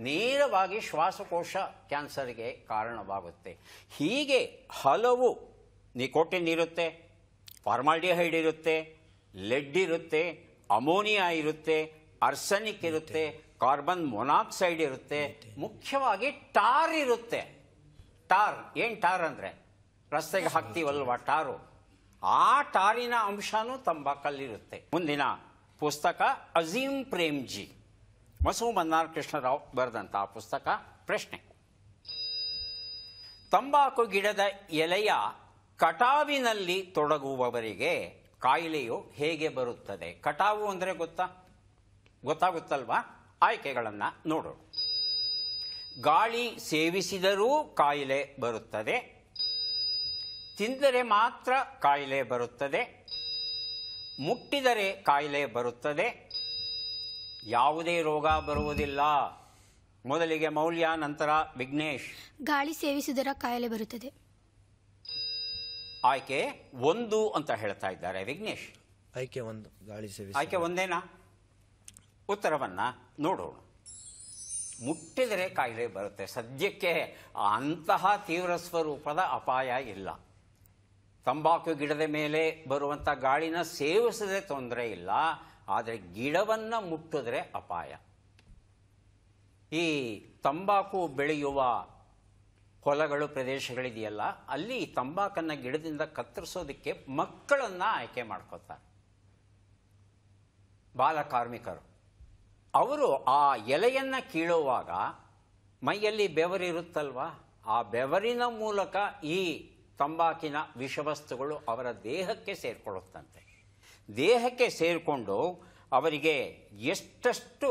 ನೇರವಾಗಿ ಶ್ವಾಸಕೋಶ ಕ್ಯಾನ್ಸರ್ಗೆ ಕಾರಣವಾಗುತ್ತೆ ಹೀಗೆ ಹಲವು ನಿಕೋಟಿನ್ ಇರುತ್ತೆ ಫಾರ್ಮಾಲ್ಡಿಹೈಡ್ ಇರುತ್ತೆ ಲೆಡ್ ಇರುತ್ತೆ ಅಮೋನಿಯಾ ಇರುತ್ತೆ ಅರ್ಸನಿಕ್ ಇರುತ್ತೆ ಕಾರ್ಬನ್ ಮೊನಾಕ್ಸೈಡ್ ಇರುತ್ತೆ ಮುಖ್ಯವಾಗಿ ಟಾರ್ ಇರುತ್ತೆ ಟಾರ್ ಏನು ಟಾರ್ ಅಂದರೆ ರಸ್ತೆಗೆ ಹಾಕ್ತೀವಲ್ವ ಟಾರು ಆ ಟಾರಿನ ಅಂಶನೂ ತಂಬಾಕಲ್ಲಿರುತ್ತೆ ಮುಂದಿನ ಪುಸ್ತಕ ಅಜೀಂ ಪ್ರೇಮ್ಜಿ ಮಸು ಮನ್ನಾರ್ ಕೃಷ್ಣರಾವ್ ಬರೆದಂತಹ ಪುಸ್ತಕ ಪ್ರಶ್ನೆ ತಂಬಾಕು ಗಿಡದ ಎಲೆಯ ಕಟಾವಿನಲ್ಲಿ ತೊಡಗುವವರಿಗೆ ಕಾಯಿಲೆಯು ಹೇಗೆ ಬರುತ್ತದೆ ಕಟಾವು ಅಂದರೆ ಗೊತ್ತಾ ಗೊತ್ತಾಗುತ್ತಲ್ವಾ ಆಯ್ಕೆಗಳನ್ನು ನೋಡೋಣ ಗಾಳಿ ಸೇವಿಸಿದರೂ ಕಾಯಿಲೆ ಬರುತ್ತದೆ ತಿಂದರೆ ಮಾತ್ರ ಕಾಯಿಲೆ ಬರುತ್ತದೆ ಮುಟ್ಟಿದರೆ ಕಾಯಿಲೆ ಬರುತ್ತದೆ ಯಾವುದೇ ರೋಗ ಬರುವುದಿಲ್ಲ ಮೊದಲಿಗೆ ಮೌಲ್ಯ ನಂತರ ವಿಘ್ನೇಶ್ ಗಾಳಿ ಸೇವಿಸಿದರ ಕಾಯಿಲೆ ಬರುತ್ತದೆ ಆಯ್ಕೆ ಒಂದು ಅಂತ ಹೇಳ್ತಾ ಇದ್ದಾರೆ ವಿಘ್ನೇಶ್ ಆಯ್ಕೆ ಒಂದು ಗಾಳಿ ಸೇವೆ ಆಯ್ಕೆ ಒಂದೇನಾ ಉತ್ತರವನ್ನ ನೋಡೋಣ ಮುಟ್ಟಿದರೆ ಕಾಯಿಲೆ ಬರುತ್ತೆ ಸದ್ಯಕ್ಕೆ ಅಂತಹ ತೀವ್ರ ಸ್ವರೂಪದ ಅಪಾಯ ಇಲ್ಲ ತಂಬಾಕು ಗಿಡದ ಮೇಲೆ ಬರುವಂಥ ಗಾಳಿನ ಸೇವಿಸದೆ ತೊಂದರೆ ಇಲ್ಲ ಆದರೆ ಗಿಡವನ್ನು ಮುಟ್ಟಿದ್ರೆ ಅಪಾಯ ಈ ತಂಬಾಕು ಬೆಳೆಯುವ ಹೊಲಗಳು ಪ್ರದೇಶಗಳಿದೆಯಲ್ಲ ಅಲ್ಲಿ ತಂಬಾಕನ್ನು ಗಿಡದಿಂದ ಕತ್ತರಿಸೋದಕ್ಕೆ ಮಕ್ಕಳನ್ನು ಆಯ್ಕೆ ಮಾಡ್ಕೋತಾರೆ ಬಾಲಕಾರ್ಮಿಕರು ಅವರು ಆ ಎಲೆಯನ್ನು ಕೀಳುವಾಗ ಮೈಯಲ್ಲಿ ಬೆವರಿರುತ್ತಲ್ವಾ ಆ ಬೆವರಿನ ಮೂಲಕ ಈ ತಂಬಾಕಿನ ವಿಷವಸ್ತುಗಳು ಅವರ ದೇಹಕ್ಕೆ ಸೇರಿಕೊಳ್ಳುತ್ತಂತೆ ದೇಹಕ್ಕೆ ಸೇರಿಕೊಂಡು ಅವರಿಗೆ ಎಷ್ಟು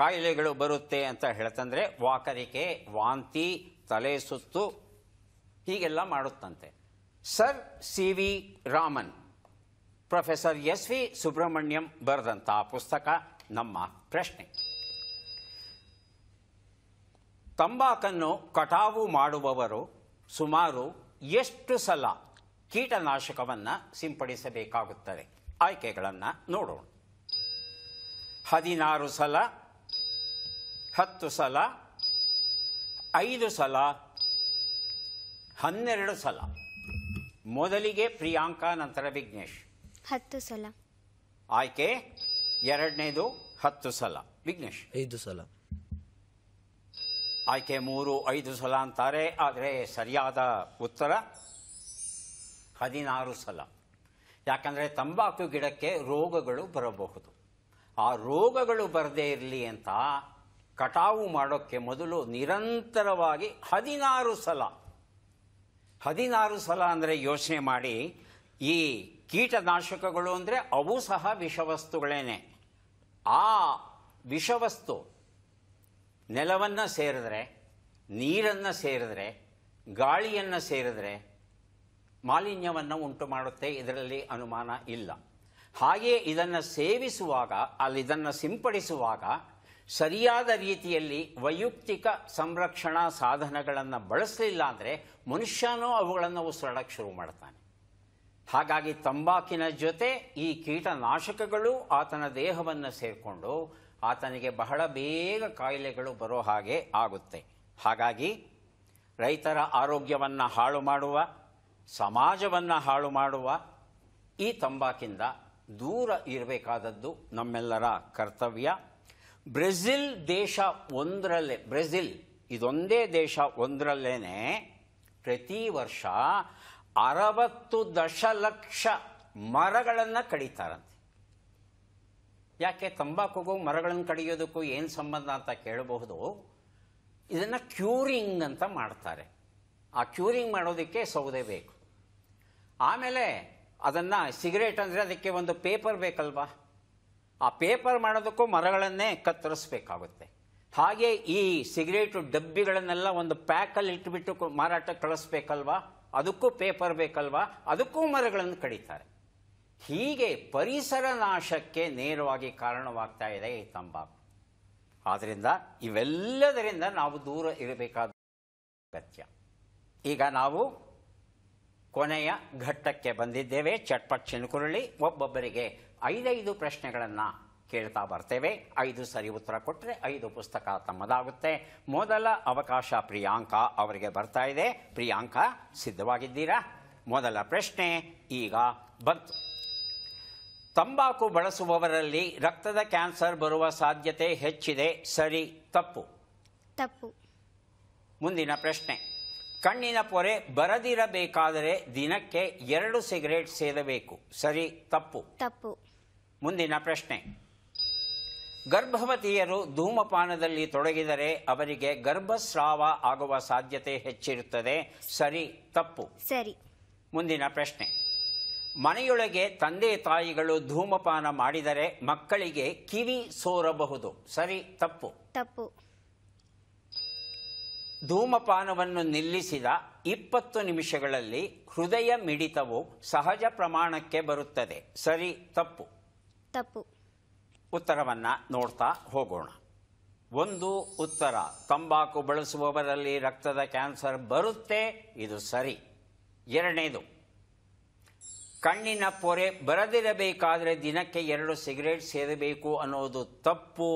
ಕಾಯಿಲೆಗಳು ಬರುತ್ತೆ ಅಂತ ಹೇಳ್ತಂದರೆ ವಾಕರಿಕೆ ವಾಂತಿ ತಲೆ ಸುತ್ತು ಹೀಗೆಲ್ಲ ಮಾಡುತ್ತಂತೆ Sir C V Raman professor S V Subrahmanyam ಬರೆದಂತಹ ಪುಸ್ತಕ ನಮ್ಮ ಪ್ರಶ್ನೆ ತಂಬಾಕನ್ನು ಕಟಾವು ಮಾಡುವವರು ಸುಮಾರು ಎಷ್ಟು ಸಲ ಕೀಟನಾಶಕವನ್ನು ಸಿಂಪಡಿಸಬೇಕಾಗುತ್ತದೆ ಆಯ್ಕೆಗಳನ್ನು ನೋಡೋಣ ಹದಿನಾರು ಸಲ ಹತ್ತು ಸಲ ಐದು ಸಲ ಹನ್ನೆರಡು ಸಲ ಮೊದಲಿಗೆ ಪ್ರಿಯಾಂಕಾ ನಂತರ ವಿಘ್ನೇಶ್ ಹತ್ತು ಸಲ ಆಯ್ಕೆ ಎರಡನೇದು ಹತ್ತು ಸಲ ವಿಘ್ನೇಶ್ ಐದು ಸಲ ಆಯ್ಕೆ ಮೂರು ಐದು ಸಲ ಅಂತಾರೆ ಆದರೆ ಸರಿಯಾದ ಉತ್ತರ ಹದಿನಾರು ಸಲ ಯಾಕಂದರೆ ತಂಬಾಕು ಗಿಡಕ್ಕೆ ರೋಗಗಳು ಬರಬಹುದು ಆ ರೋಗಗಳು ಬರದೇ ಇರಲಿ ಅಂತ ಕಟಾವು ಮಾಡೋಕ್ಕೆ ಮೊದಲು ನಿರಂತರವಾಗಿ ಹದಿನಾರು ಸಲ ಹದಿನಾರು ಸಲ ಅಂದರೆ ಯೋಚನೆ ಮಾಡಿ ಈ ಕೀಟನಾಶಕಗಳು ಅಂದರೆ ಅವು ಸಹ ವಿಷವಸ್ತುಗಳೇನೆ ಆ ವಿಷವಸ್ತು ನೆಲವನ್ನು ಸೇರಿದ್ರೆ ನೀರನ್ನು ಸೇರಿದ್ರೆ ಗಾಳಿಯನ್ನು ಸೇರಿದ್ರೆ ಮಾಲಿನ್ಯವನ್ನು ಉಂಟು ಮಾಡುತ್ತೆ ಇದರಲ್ಲಿ ಅನುಮಾನ ಇಲ್ಲ ಹಾಗೆಯೇ ಇದನ್ನು ಸೇವಿಸುವಾಗ ಅಲ್ಲಿ ಇದನ್ನು ಸಿಂಪಡಿಸುವಾಗ ಸರಿಯಾದ ರೀತಿಯಲ್ಲಿ ವೈಯಕ್ತಿಕ ಸಂರಕ್ಷಣಾ ಸಾಧನಗಳನ್ನು ಬಳಸಲಿಲ್ಲ ಅಂದರೆ ಮನುಷ್ಯನೂ ಅವುಗಳನ್ನು ಉಸಿರಾಡಕ್ಕೆ ಶುರು ಮಾಡ್ತಾನೆ ಹಾಗಾಗಿ ತಂಬಾಕಿನ ಜೊತೆ ಈ ಕೀಟನಾಶಕಗಳು ಆತನ ದೇಹವನ್ನು ಸೇರಿಕೊಂಡು ಆತನಿಗೆ ಬಹಳ ಬೇಗ ಕಾಯಿಲೆಗಳು ಬರೋ ಹಾಗೆ ಆಗುತ್ತೆ ಹಾಗಾಗಿ ರೈತರ ಆರೋಗ್ಯವನ್ನು ಹಾಳು ಮಾಡುವ ಸಮಾಜವನ್ನು ಹಾಳು ಮಾಡುವ ಈ ತಂಬಾಕಿಂದ ದೂರ ಇರಬೇಕಾದದ್ದು ನಮ್ಮೆಲ್ಲರ ಕರ್ತವ್ಯ ಬ್ರೆಜಿಲ್ ದೇಶ ಒಂದರಲ್ಲೇ ಬ್ರೆಜಿಲ್ ಇದೊಂದೇ ದೇಶ ಒಂದರಲ್ಲೇ ಪ್ರತಿ ವರ್ಷ ಅರವತ್ತು ದಶಲಕ್ಷ ಮರಗಳನ್ನು ಕಡಿತಾರಂತೆ ಯಾಕೆ ತಂಬಾಕುಗೂ ಮರಗಳನ್ನು ಕಡಿಯೋದಕ್ಕೂ ಏನು ಸಂಬಂಧ ಅಂತ ಕೇಳಬಹುದು ಇದನ್ನು ಕ್ಯೂರಿಂಗ್ ಅಂತ ಮಾಡ್ತಾರೆ ಆ ಕ್ಯೂರಿಂಗ್ ಮಾಡೋದಕ್ಕೆ ಸೌದೆ ಬೇಕು ಆಮೇಲೆ ಅದನ್ನು ಸಿಗರೇಟ್ ಅಂದರೆ ಅದಕ್ಕೆ ಒಂದು ಪೇಪರ್ ಬೇಕಲ್ವಾ ಆ ಪೇಪರ್ ಮಾಡೋದಕ್ಕೂ ಮರಗಳನ್ನೇ ಕತ್ತರಿಸಬೇಕಾಗುತ್ತೆ ಹಾಗೆ ಈ ಸಿಗರೇಟು ಡಬ್ಬಿಗಳನ್ನೆಲ್ಲ ಒಂದು ಪ್ಯಾಕಲ್ಲಿ ಇಟ್ಟುಬಿಟ್ಟು ಮಾರಾಟ ಕಳಿಸ್ಬೇಕಲ್ವಾ ಅದಕ್ಕೂ ಪೇಪರ್ ಬೇಕಲ್ವಾ ಅದಕ್ಕೂ ಮರಗಳನ್ನು ಕಡಿತಾರೆ ಹೀಗೆ ಪರಿಸರ ನಾಶಕ್ಕೆ ನೇರವಾಗಿ ಕಾರಣವಾಗ್ತಾ ಇದೆ ಈ ತಂಬಾಕು ಆದ್ದರಿಂದ ಇವೆಲ್ಲದರಿಂದ ನಾವು ದೂರ ಇರಬೇಕಾದ ಅಗತ್ಯ ಈಗ ನಾವು ಕೊನೆಯ ಘಟ್ಟಕ್ಕೆ ಬಂದಿದ್ದೇವೆ ಚಟ್ಪಟ್ ಚಿನ್ಕುರುಳಿ ಒಬ್ಬೊಬ್ಬರಿಗೆ ಐದೈದು ಪ್ರಶ್ನೆಗಳನ್ನು ಕೇಳ್ತಾ ಬರ್ತೇವೆ ಐದು ಸರಿ ಉತ್ತರ ಕೊಟ್ಟರೆ ಐದು ಪುಸ್ತಕ ತಮ್ಮದಾಗುತ್ತೆ ಮೊದಲ ಅವಕಾಶ ಪ್ರಿಯಾಂಕಾ ಅವರಿಗೆ ಬರ್ತಾ ಇದೆ ಪ್ರಿಯಾಂಕಾ ಸಿದ್ಧವಾಗಿದ್ದೀರಾ ಮೊದಲ ಪ್ರಶ್ನೆ ಈಗ ಬಂತು ತಂಬಾಕು ಬಳಸುವವರಲ್ಲಿ ರಕ್ತದ ಕ್ಯಾನ್ಸರ್ ಬರುವ ಸಾಧ್ಯತೆ ಹೆಚ್ಚಿದೆ ಸರಿ ತಪ್ಪು ತಪ್ಪು ಮುಂದಿನ ಪ್ರಶ್ನೆ ಕಣ್ಣಿನ ಪೊರೆ ಬರದಿರಬೇಕಾದರೆ ದಿನಕ್ಕೆ ಎರಡು ಸಿಗರೇಟ್ ಸೇದಬೇಕು ಸರಿ ತಪ್ಪು ತಪ್ಪು ಮುಂದಿನ ಪ್ರಶ್ನೆ ಗರ್ಭವತಿಯರು ಧೂಮಪಾನದಲ್ಲಿ ತೊಡಗಿದರೆ ಅವರಿಗೆ ಗರ್ಭಸ್ರಾವ ಆಗುವ ಸಾಧ್ಯತೆ ಹೆಚ್ಚಿರುತ್ತದೆ ಸರಿ ತಪ್ಪು ಸರಿ ಮುಂದಿನ ಪ್ರಶ್ನೆ ಮನೆಯೊಳಗೆ ತಂದೆ ತಾಯಿಗಳು ಧೂಮಪಾನ ಮಾಡಿದರೆ ಮಕ್ಕಳಿಗೆ ಕಿವಿ ಸೋರಬಹುದು ಸರಿ ತಪ್ಪು ತಪ್ಪು ಧೂಮಪಾನವನ್ನು ನಿಲ್ಲಿಸಿದ ಇಪ್ಪತ್ತು ನಿಮಿಷಗಳಲ್ಲಿ ಹೃದಯ ಮಿಡಿತವು ಸಹಜ ಪ್ರಮಾಣಕ್ಕೆ ಬರುತ್ತದೆ ಸರಿ ತಪ್ಪು ತಪ್ಪು ಉತ್ತರವನ್ನು ನೋಡ್ತಾ ಹೋಗೋಣ ಒಂದು ಉತ್ತರ ತಂಬಾಕು ಬಳಸುವವರಲ್ಲಿ ರಕ್ತದ ಕ್ಯಾನ್ಸರ್ ಬರುತ್ತೆ ಇದು ಸರಿ ಎರಡನೇದು ಕಣ್ಣಿನ ಪೊರೆ ಬರದಿರಬೇಕಾದ್ರೆ ದಿನಕ್ಕೆ ಎರಡು ಸಿಗರೇಟ್ ಸೇದಬೇಕು ಅನ್ನೋದು ತಪ್ಪು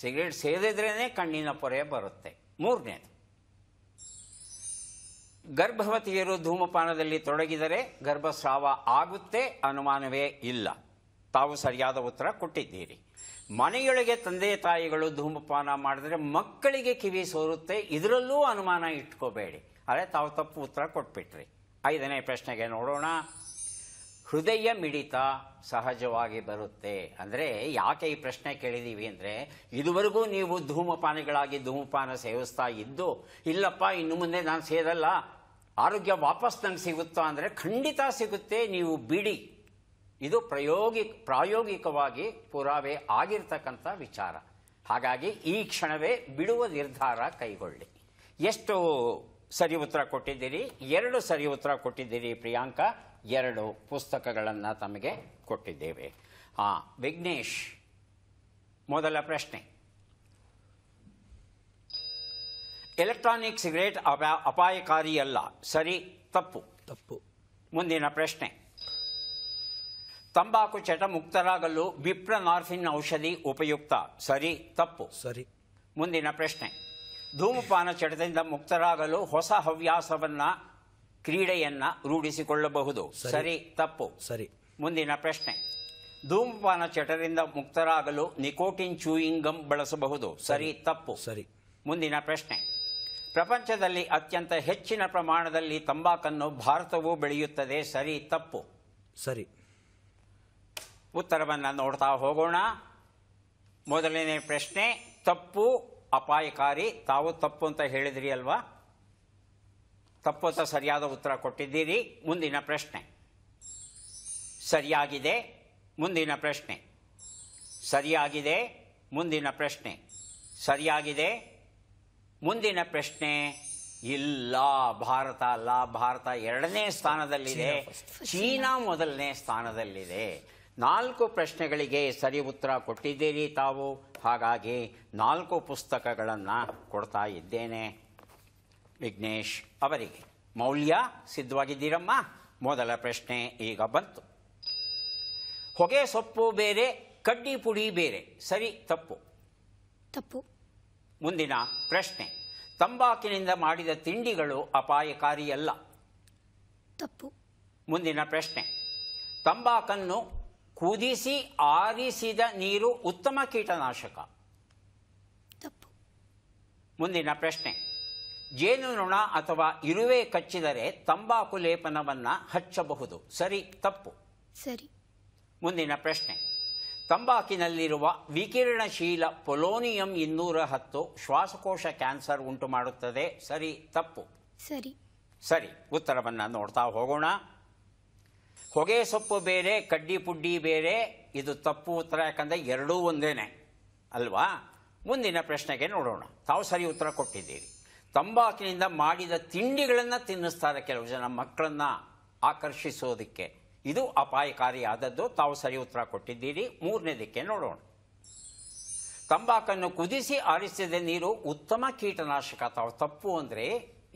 ಸಿಗರೇಟ್ ಸೇದಿದ್ರೇನೆ ಕಣ್ಣಿನ ಪೊರೆ ಬರುತ್ತೆ ಮೂರನೇದು ಗರ್ಭವತಿಯರು ಧೂಮಪಾನದಲ್ಲಿ ತೊಡಗಿದರೆ ಗರ್ಭಸ್ರಾವ ಆಗುತ್ತೆ ಅನುಮಾನವೇ ಇಲ್ಲ ತಾವು ಸರಿಯಾದ ಉತ್ತರ ಕೊಟ್ಟಿದ್ದೀರಿ ಮನೆಯೊಳಗೆ ತಂದೆ ತಾಯಿಗಳು ಧೂಮಪಾನ ಮಾಡಿದ್ರೆ ಮಕ್ಕಳಿಗೆ ಕಿವಿ ಸೋರುತ್ತೆ ಇದರಲ್ಲೂ ಅನುಮಾನ ಇಟ್ಕೋಬೇಡಿ ಅದೇ ತಾವು ತಪ್ಪು ಉತ್ತರ ಕೊಟ್ಬಿಟ್ರಿ ಐದನೇ ಪ್ರಶ್ನೆಗೆ ನೋಡೋಣ ಹೃದಯ ಮಿಡಿತ ಸಹಜವಾಗಿ ಬರುತ್ತೆ ಅಂದರೆ ಯಾಕೆ ಈ ಪ್ರಶ್ನೆ ಕೇಳಿದ್ದೀವಿ ಅಂದರೆ ಇದುವರೆಗೂ ನೀವು ಧೂಮಪಾನಿಗಳಾಗಿ ಧೂಮಪಾನ ಸೇವಿಸ್ತಾ ಇದ್ದು ಇಲ್ಲಪ್ಪ ಇನ್ನು ಮುಂದೆ ನಾನು ಸೇರಲ್ಲ ಆರೋಗ್ಯ ವಾಪಸ್ ನಂಗೆ ಸಿಗುತ್ತಾ ಅಂದರೆ ಖಂಡಿತ ಸಿಗುತ್ತೆ ನೀವು ಬಿಡಿ ಇದು ಪ್ರಯೋಗಿ ಪ್ರಾಯೋಗಿಕವಾಗಿ ಪುರಾವೆ ಆಗಿರ್ತಕ್ಕಂಥ ವಿಚಾರ ಹಾಗಾಗಿ ಈ ಕ್ಷಣವೇ ಬಿಡುವ ನಿರ್ಧಾರ ಕೈಗೊಳ್ಳಿ ಎಷ್ಟು ಸರಿ ಉತ್ತರ ಕೊಟ್ಟಿದ್ದೀರಿ ಎರಡು ಸರಿ ಉತ್ತರ ಕೊಟ್ಟಿದ್ದೀರಿ ಪ್ರಿಯಾಂಕಾ ಎರಡು ಪುಸ್ತಕಗಳನ್ನು ತಮಗೆ ಕೊಟ್ಟಿದ್ದೇವೆ ಹಾಂ ವಿಘ್ನೇಶ್ ಮೊದಲ ಪ್ರಶ್ನೆ ಎಲೆಕ್ಟ್ರಾನಿಕ್ ಸಿಗರೇಟ್ ಅಪಾಯಕಾರಿಯಲ್ಲ ಸರಿ ತಪ್ಪು ತಪ್ಪು ಮುಂದಿನ ಪ್ರಶ್ನೆ ತಂಬಾಕು ಚಟ ಮುಕ್ತರಾಗಲು ನಾರ್ಫಿನ್ ಔಷಧಿ ಉಪಯುಕ್ತ ಸರಿ ತಪ್ಪು ಸರಿ ಮುಂದಿನ ಪ್ರಶ್ನೆ ಧೂಮಪಾನ ಚಟದಿಂದ ಮುಕ್ತರಾಗಲು ಹೊಸ ಹವ್ಯಾಸವನ್ನು ಕ್ರೀಡೆಯನ್ನು ರೂಢಿಸಿಕೊಳ್ಳಬಹುದು ಸರಿ ತಪ್ಪು ಸರಿ ಮುಂದಿನ ಪ್ರಶ್ನೆ ಧೂಮಪಾನ ಚಟದಿಂದ ಮುಕ್ತರಾಗಲು ನಿಕೋಟಿನ್ ಚೂಯಿಂಗ್ ಬಳಸಬಹುದು ಸರಿ ತಪ್ಪು ಸರಿ ಮುಂದಿನ ಪ್ರಶ್ನೆ ಪ್ರಪಂಚದಲ್ಲಿ ಅತ್ಯಂತ ಹೆಚ್ಚಿನ ಪ್ರಮಾಣದಲ್ಲಿ ತಂಬಾಕನ್ನು ಭಾರತವು ಬೆಳೆಯುತ್ತದೆ ಸರಿ ತಪ್ಪು ಸರಿ ಉತ್ತರವನ್ನು ನೋಡ್ತಾ ಹೋಗೋಣ ಮೊದಲನೇ ಪ್ರಶ್ನೆ ತಪ್ಪು ಅಪಾಯಕಾರಿ ತಾವು ತಪ್ಪು ಅಂತ ಹೇಳಿದ್ರಿ ಅಲ್ವಾ ತಪ್ಪು ಅಂತ ಸರಿಯಾದ ಉತ್ತರ ಕೊಟ್ಟಿದ್ದೀರಿ ಮುಂದಿನ ಪ್ರಶ್ನೆ ಸರಿಯಾಗಿದೆ ಮುಂದಿನ ಪ್ರಶ್ನೆ ಸರಿಯಾಗಿದೆ ಮುಂದಿನ ಪ್ರಶ್ನೆ ಸರಿಯಾಗಿದೆ ಮುಂದಿನ ಪ್ರಶ್ನೆ ಇಲ್ಲ ಭಾರತ ಅಲ್ಲ ಭಾರತ ಎರಡನೇ ಸ್ಥಾನದಲ್ಲಿದೆ ಚೀನಾ ಮೊದಲನೇ ಸ್ಥಾನದಲ್ಲಿದೆ ನಾಲ್ಕು ಪ್ರಶ್ನೆಗಳಿಗೆ ಸರಿ ಉತ್ತರ ಕೊಟ್ಟಿದ್ದೀರಿ ತಾವು ಹಾಗಾಗಿ ನಾಲ್ಕು ಪುಸ್ತಕಗಳನ್ನು ಕೊಡ್ತಾ ಇದ್ದೇನೆ ವಿಘ್ನೇಶ್ ಅವರಿಗೆ ಮೌಲ್ಯ ಸಿದ್ಧವಾಗಿದ್ದೀರಮ್ಮ ಮೊದಲ ಪ್ರಶ್ನೆ ಈಗ ಬಂತು ಹೊಗೆ ಸೊಪ್ಪು ಬೇರೆ ಕಡ್ಡಿ ಪುಡಿ ಬೇರೆ ಸರಿ ತಪ್ಪು ತಪ್ಪು ಮುಂದಿನ ಪ್ರಶ್ನೆ ತಂಬಾಕಿನಿಂದ ಮಾಡಿದ ತಿಂಡಿಗಳು ಅಪಾಯಕಾರಿಯಲ್ಲ ತಪ್ಪು ಮುಂದಿನ ಪ್ರಶ್ನೆ ತಂಬಾಕನ್ನು ಕುದಿಸಿ ಆರಿಸಿದ ನೀರು ಉತ್ತಮ ಕೀಟನಾಶಕ ತಪ್ಪು ಮುಂದಿನ ಪ್ರಶ್ನೆ ಜೇನುನೊಣ ಅಥವಾ ಇರುವೆ ಕಚ್ಚಿದರೆ ತಂಬಾಕು ಲೇಪನವನ್ನು ಹಚ್ಚಬಹುದು ಸರಿ ತಪ್ಪು ಸರಿ ಮುಂದಿನ ಪ್ರಶ್ನೆ ತಂಬಾಕಿನಲ್ಲಿರುವ ವಿಕಿರಣಶೀಲ ಪೊಲೋನಿಯಂ ಇನ್ನೂರ ಹತ್ತು ಶ್ವಾಸಕೋಶ ಕ್ಯಾನ್ಸರ್ ಉಂಟು ಮಾಡುತ್ತದೆ ಸರಿ ತಪ್ಪು ಸರಿ ಸರಿ ಉತ್ತರವನ್ನು ನೋಡ್ತಾ ಹೋಗೋಣ ಹೊಗೆ ಸೊಪ್ಪು ಬೇರೆ ಕಡ್ಡಿ ಪುಡ್ಡಿ ಬೇರೆ ಇದು ತಪ್ಪು ಉತ್ತರ ಯಾಕಂದರೆ ಎರಡೂ ಒಂದೇನೆ ಅಲ್ವಾ ಮುಂದಿನ ಪ್ರಶ್ನೆಗೆ ನೋಡೋಣ ತಾವು ಸರಿ ಉತ್ತರ ಕೊಟ್ಟಿದ್ದೀರಿ ತಂಬಾಕಿನಿಂದ ಮಾಡಿದ ತಿಂಡಿಗಳನ್ನು ತಿನ್ನಿಸ್ತಾರೆ ಕೆಲವು ಜನ ಮಕ್ಕಳನ್ನು ಆಕರ್ಷಿಸೋದಕ್ಕೆ ಇದು ಅಪಾಯಕಾರಿಯಾದದ್ದು ತಾವು ಸರಿ ಉತ್ತರ ಕೊಟ್ಟಿದ್ದೀರಿ ಮೂರನೇದಕ್ಕೆ ನೋಡೋಣ ತಂಬಾಕನ್ನು ಕುದಿಸಿ ಆರಿಸಿದ ನೀರು ಉತ್ತಮ ಕೀಟನಾಶಕ ತಾವು ತಪ್ಪು ಅಂದರೆ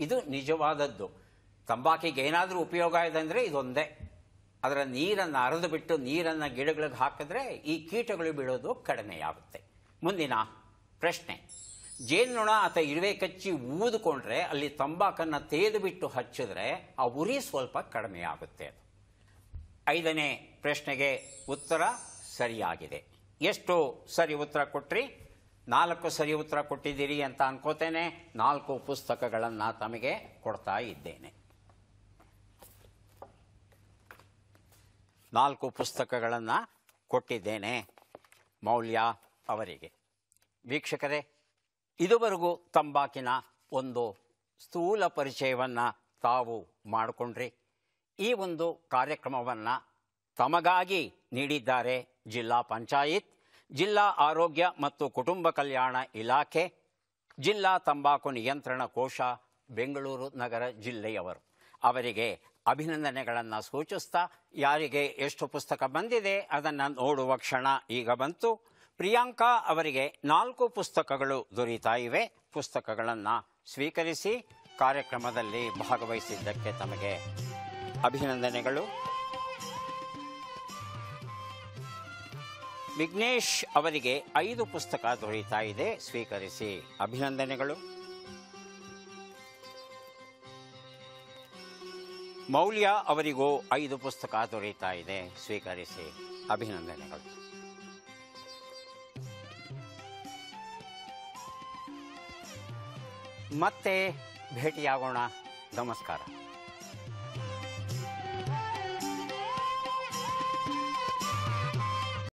ಇದು ನಿಜವಾದದ್ದು ತಂಬಾಕಿಗೆ ಏನಾದರೂ ಉಪಯೋಗ ಇದೆ ಅಂದರೆ ಇದೊಂದೇ ಅದರ ನೀರನ್ನು ಅರೆದು ಬಿಟ್ಟು ನೀರನ್ನು ಗಿಡಗಳಿಗೆ ಹಾಕಿದ್ರೆ ಈ ಕೀಟಗಳು ಬೀಳೋದು ಕಡಿಮೆಯಾಗುತ್ತೆ ಮುಂದಿನ ಪ್ರಶ್ನೆ ಜೇನುನೊಣ ಅಥವಾ ಇರುವೆ ಕಚ್ಚಿ ಊದಿಕೊಂಡ್ರೆ ಅಲ್ಲಿ ತಂಬಾಕನ್ನು ತೇದು ಬಿಟ್ಟು ಹಚ್ಚಿದ್ರೆ ಆ ಉರಿ ಸ್ವಲ್ಪ ಕಡಿಮೆಯಾಗುತ್ತೆ ಅದು ಐದನೇ ಪ್ರಶ್ನೆಗೆ ಉತ್ತರ ಸರಿಯಾಗಿದೆ ಎಷ್ಟು ಸರಿ ಉತ್ತರ ಕೊಟ್ರಿ ನಾಲ್ಕು ಸರಿ ಉತ್ತರ ಕೊಟ್ಟಿದ್ದೀರಿ ಅಂತ ಅನ್ಕೋತೇನೆ ನಾಲ್ಕು ಪುಸ್ತಕಗಳನ್ನು ತಮಗೆ ಕೊಡ್ತಾ ಇದ್ದೇನೆ ನಾಲ್ಕು ಪುಸ್ತಕಗಳನ್ನು ಕೊಟ್ಟಿದ್ದೇನೆ ಮೌಲ್ಯ ಅವರಿಗೆ ವೀಕ್ಷಕರೇ ಇದುವರೆಗೂ ತಂಬಾಕಿನ ಒಂದು ಸ್ಥೂಲ ಪರಿಚಯವನ್ನು ತಾವು ಮಾಡಿಕೊಂಡ್ರಿ ಈ ಒಂದು ಕಾರ್ಯಕ್ರಮವನ್ನು ತಮಗಾಗಿ ನೀಡಿದ್ದಾರೆ ಜಿಲ್ಲಾ ಪಂಚಾಯತ್ ಜಿಲ್ಲಾ ಆರೋಗ್ಯ ಮತ್ತು ಕುಟುಂಬ ಕಲ್ಯಾಣ ಇಲಾಖೆ ಜಿಲ್ಲಾ ತಂಬಾಕು ನಿಯಂತ್ರಣ ಕೋಶ ಬೆಂಗಳೂರು ನಗರ ಜಿಲ್ಲೆಯವರು ಅವರಿಗೆ ಅಭಿನಂದನೆಗಳನ್ನು ಸೂಚಿಸ್ತಾ ಯಾರಿಗೆ ಎಷ್ಟು ಪುಸ್ತಕ ಬಂದಿದೆ ಅದನ್ನು ನೋಡುವ ಕ್ಷಣ ಈಗ ಬಂತು ಪ್ರಿಯಾಂಕಾ ಅವರಿಗೆ ನಾಲ್ಕು ಪುಸ್ತಕಗಳು ದೊರೀತಾ ಇವೆ ಪುಸ್ತಕಗಳನ್ನು ಸ್ವೀಕರಿಸಿ ಕಾರ್ಯಕ್ರಮದಲ್ಲಿ ಭಾಗವಹಿಸಿದ್ದಕ್ಕೆ ತಮಗೆ ಅಭಿನಂದನೆಗಳು ವಿಘ್ನೇಶ್ ಅವರಿಗೆ ಐದು ಪುಸ್ತಕ ದೊರೀತಾ ಇದೆ ಸ್ವೀಕರಿಸಿ ಅಭಿನಂದನೆಗಳು ಮೌಲ್ಯ ಅವರಿಗೂ ಐದು ಪುಸ್ತಕ ದೊರೆಯುತ್ತಾ ಇದೆ ಸ್ವೀಕರಿಸಿ ಅಭಿನಂದನೆಗಳು ಮತ್ತೆ ಭೇಟಿಯಾಗೋಣ ನಮಸ್ಕಾರ